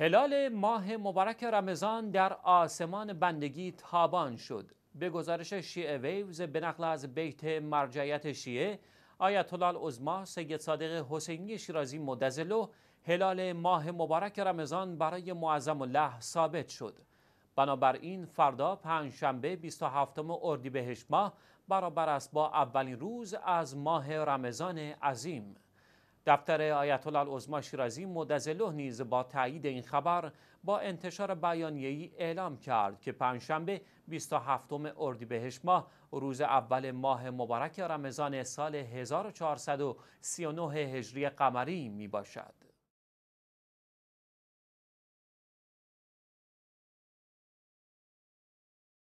هلال ماه مبارک رمضان در آسمان بندگی تابان شد. به گزارش شیعه ویوز به نقل از بیت مرجعیت شیعه آیت الله عظما سید صادق حسینی شیرازی مدزلو هلال ماه مبارک رمضان برای معظم الله ثابت شد. بنابراین فردا شنبه 27 اردیبهشت ماه برابر است با اولین روز از ماه رمضان عظیم دفتر آیت الله العظما شیرازی مدزله نیز با تایید این خبر با انتشار بیانیه‌ای اعلام کرد که پنجشنبه 27 اردیبهشت ماه روز اول ماه مبارک رمضان سال 1439 هجری قمری می باشد.